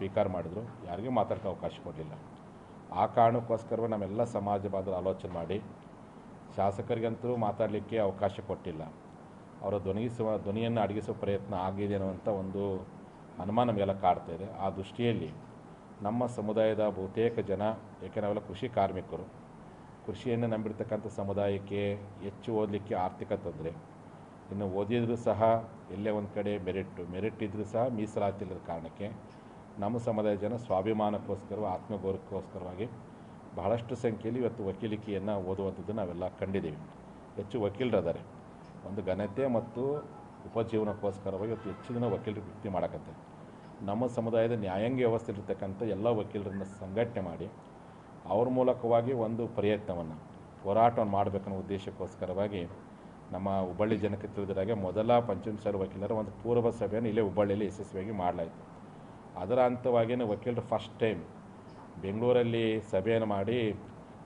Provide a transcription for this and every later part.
ಸ್ವೀಕಾರ ಮಾಡಿದ್ರು ಯಾರಿಗೂ ಮಾತಾಡೋಕೆ ಅವಕಾಶ ಕೊಡಲಿಲ್ಲ ಆ ಕಾರಣಕ್ಕೋಸ್ಕರವೇ ನಮ್ಮೆಲ್ಲ ಸಮಾಜ ಬಾಂಧವರು ಆಲೋಚನೆ ಮಾಡಿ ಶಾಸಕರಿಗಂತೂ ಮಾತಾಡಲಿಕ್ಕೆ ಅವಕಾಶ ಕೊಟ್ಟಿಲ್ಲ ಅವರ ಧ್ವನಿಸುವ ಧ್ವನಿಯನ್ನು ಅಡಗಿಸುವ ಪ್ರಯತ್ನ ಆಗಿದೆ ಅನ್ನುವಂಥ ಒಂದು ಅನುಮಾನ ನಮಗೆಲ್ಲ ಇದೆ ಆ ದೃಷ್ಟಿಯಲ್ಲಿ ನಮ್ಮ ಸಮುದಾಯದ ಬಹುತೇಕ ಜನ ಏಕೆ ನಾವೆಲ್ಲ ಕೃಷಿ ಕಾರ್ಮಿಕರು ಕೃಷಿಯನ್ನು ನಂಬಿರ್ತಕ್ಕಂಥ ಸಮುದಾಯಕ್ಕೆ ಹೆಚ್ಚು ಓದಲಿಕ್ಕೆ ಆರ್ಥಿಕ ತೊಂದರೆ ಇನ್ನು ಓದಿದರೂ ಸಹ ಎಲ್ಲೇ ಒಂದು ಕಡೆ ಮೆರಿಟ್ಟು ಮೆರಿಟ್ ಇದ್ದರೂ ಸಹ ಮೀಸಲಾತಿ ಕಾರಣಕ್ಕೆ ನಮ್ಮ ಸಮುದಾಯ ಜನ ಸ್ವಾಭಿಮಾನಕ್ಕೋಸ್ಕರ ಆತ್ಮಗೌರವಕ್ಕೋಸ್ಕರವಾಗಿ ಬಹಳಷ್ಟು ಸಂಖ್ಯೆಯಲ್ಲಿ ಇವತ್ತು ವಕೀಲಿಕೆಯನ್ನು ಓದುವಂಥದ್ದು ನಾವೆಲ್ಲ ಕಂಡಿದ್ದೀವಿ ಹೆಚ್ಚು ವಕೀಲರಾದರೆ ಒಂದು ಘನತೆ ಮತ್ತು ಉಪಜೀವನಕ್ಕೋಸ್ಕರವಾಗಿ ಇವತ್ತು ಹೆಚ್ಚು ಜನ ವಕೀಲರು ವೃತ್ತಿ ಮಾಡಕತ್ತೆ ನಮ್ಮ ಸಮುದಾಯದ ನ್ಯಾಯಾಂಗ ವ್ಯವಸ್ಥೆ ಇರ್ತಕ್ಕಂಥ ಎಲ್ಲ ವಕೀಲರನ್ನು ಸಂಘಟನೆ ಮಾಡಿ ಅವ್ರ ಮೂಲಕವಾಗಿ ಒಂದು ಪ್ರಯತ್ನವನ್ನು ಹೋರಾಟವನ್ನು ಮಾಡಬೇಕನ್ನೋ ಉದ್ದೇಶಕ್ಕೋಸ್ಕರವಾಗಿ ನಮ್ಮ ಹುಬ್ಬಳ್ಳಿ ಜನಕ್ಕೆ ತಿಳಿದ್ರಾಗೆ ಮೊದಲ ಪಂಚಮಸಾರ ವಕೀಲರ ಒಂದು ಪೂರ್ವ ಸಭೆಯನ್ನು ಇಲ್ಲೇ ಹುಬ್ಬಳ್ಳಿಯಲ್ಲಿ ಯಶಸ್ವಿಯಾಗಿ ಮಾಡಲಾಯಿತು ಅದರ ಹಂತವಾಗಿಯೇ ವಕೀಲರು ಫಸ್ಟ್ ಟೈಮ್ ಬೆಂಗಳೂರಲ್ಲಿ ಸಭೆಯನ್ನು ಮಾಡಿ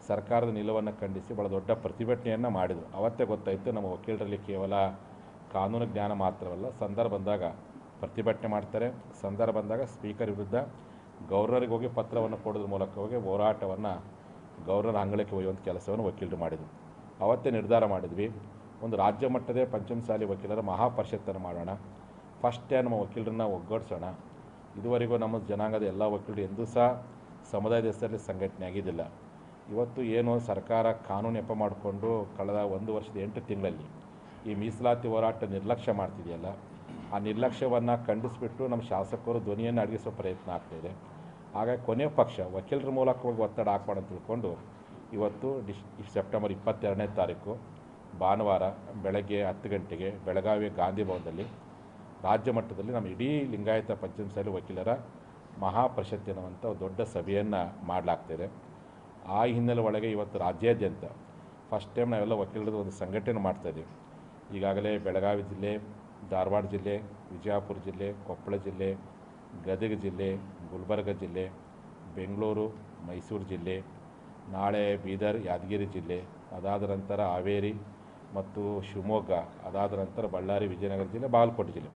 ಸರ್ಕಾರದ ನಿಲುವನ್ನು ಖಂಡಿಸಿ ಭಾಳ ದೊಡ್ಡ ಪ್ರತಿಭಟನೆಯನ್ನು ಮಾಡಿದರು ಅವತ್ತೇ ಗೊತ್ತಾಯಿತು ನಮ್ಮ ವಕೀಲರಲ್ಲಿ ಕೇವಲ ಕಾನೂನು ಜ್ಞಾನ ಮಾತ್ರವಲ್ಲ ಸಂದರ್ಭ ಬಂದಾಗ ಪ್ರತಿಭಟನೆ ಮಾಡ್ತಾರೆ ಸಂದರ್ಭ ಬಂದಾಗ ಸ್ಪೀಕರ್ ವಿರುದ್ಧ ಗೌರ್ನರಿಗೆ ಹೋಗಿ ಪತ್ರವನ್ನು ಕೊಡೋದ್ರ ಮೂಲಕ ಹೋಗಿ ಹೋರಾಟವನ್ನು ಗೌರ್ನರ್ ಅಂಗಳಕ್ಕೆ ಒಯ್ಯುವಂಥ ಕೆಲಸವನ್ನು ವಕೀಲರು ಮಾಡಿದರು ಅವತ್ತೇ ನಿರ್ಧಾರ ಮಾಡಿದ್ವಿ ಒಂದು ರಾಜ್ಯ ಮಟ್ಟದೇ ಪಂಚಮಸಾಲಿ ವಕೀಲರ ಮಹಾಪರಿಷತ್ತನ್ನು ಮಾಡೋಣ ಫಸ್ಟ್ ಟೈಮ್ ನಮ್ಮ ವಕೀಲರನ್ನ ಒಗ್ಗೂಡಿಸೋಣ ಇದುವರೆಗೂ ನಮ್ಮ ಜನಾಂಗದ ಎಲ್ಲ ವಕೀಲರು ಎಂದೂ ಸಹ ಸಮುದಾಯದ ಹೆಸರಲ್ಲಿ ಸಂಘಟನೆ ಆಗಿದ್ದಿಲ್ಲ ಇವತ್ತು ಏನು ಸರ್ಕಾರ ಕಾನೂನು ನೆಪ ಮಾಡಿಕೊಂಡು ಕಳೆದ ಒಂದು ವರ್ಷದ ಎಂಟು ತಿಂಗಳಲ್ಲಿ ಈ ಮೀಸಲಾತಿ ಹೋರಾಟ ನಿರ್ಲಕ್ಷ್ಯ ಮಾಡ್ತಿದೆಯಲ್ಲ ಆ ನಿರ್ಲಕ್ಷ್ಯವನ್ನು ಖಂಡಿಸಿಬಿಟ್ಟು ನಮ್ಮ ಶಾಸಕರು ಧ್ವನಿಯನ್ನು ಅಡಗಿಸೋ ಪ್ರಯತ್ನ ಆಗ್ತಿದೆ ಹಾಗಾಗಿ ಕೊನೆಯ ಪಕ್ಷ ವಕೀಲರ ಮೂಲಕವಾಗಿ ಒತ್ತಡ ಹಾಕ್ಬಾರ್ದು ಅಂತ ತಿಳ್ಕೊಂಡು ಇವತ್ತು ಡಿಸ್ ಸೆಪ್ಟೆಂಬರ್ ಇಪ್ಪತ್ತೆರಡನೇ ತಾರೀಕು ಭಾನುವಾರ ಬೆಳಗ್ಗೆ ಹತ್ತು ಗಂಟೆಗೆ ಬೆಳಗಾವಿ ಗಾಂಧಿ ಭವನದಲ್ಲಿ ರಾಜ್ಯ ಮಟ್ಟದಲ್ಲಿ ನಮ್ಮ ಇಡೀ ಲಿಂಗಾಯತ ಪಂಚಮಸಾಲಿ ವಕೀಲರ ಮಹಾಪರಿಷತ್ ಎನ್ನುವಂಥ ದೊಡ್ಡ ಸಭೆಯನ್ನು ಮಾಡಲಾಗ್ತಿದೆ ಆ ಹಿನ್ನೆಲೆ ಒಳಗೆ ಇವತ್ತು ರಾಜ್ಯಾದ್ಯಂತ ಫಸ್ಟ್ ಟೈಮ್ ನಾವೆಲ್ಲ ವಕೀಲರದ್ದು ಒಂದು ಸಂಘಟನೆ ಮಾಡ್ತಾಯಿದ್ದೀವಿ ಈಗಾಗಲೇ ಬೆಳಗಾವಿ ಜಿಲ್ಲೆ ಧಾರವಾಡ ಜಿಲ್ಲೆ ವಿಜಯಪುರ ಜಿಲ್ಲೆ ಕೊಪ್ಪಳ ಜಿಲ್ಲೆ ಗದಗ ಜಿಲ್ಲೆ ಗುಲ್ಬರ್ಗ ಜಿಲ್ಲೆ ಬೆಂಗಳೂರು ಮೈಸೂರು ಜಿಲ್ಲೆ ನಾಳೆ ಬೀದರ್ ಯಾದಗಿರಿ ಜಿಲ್ಲೆ ಅದಾದ ನಂತರ ಹಾವೇರಿ ಮತ್ತು ಶಿವಮೊಗ್ಗ ಅದಾದ ನಂತರ ಬಳ್ಳಾರಿ ವಿಜಯನಗರ ಜಿಲ್ಲೆ ಬಾಗಲಕೋಟೆ ಜಿಲ್ಲೆ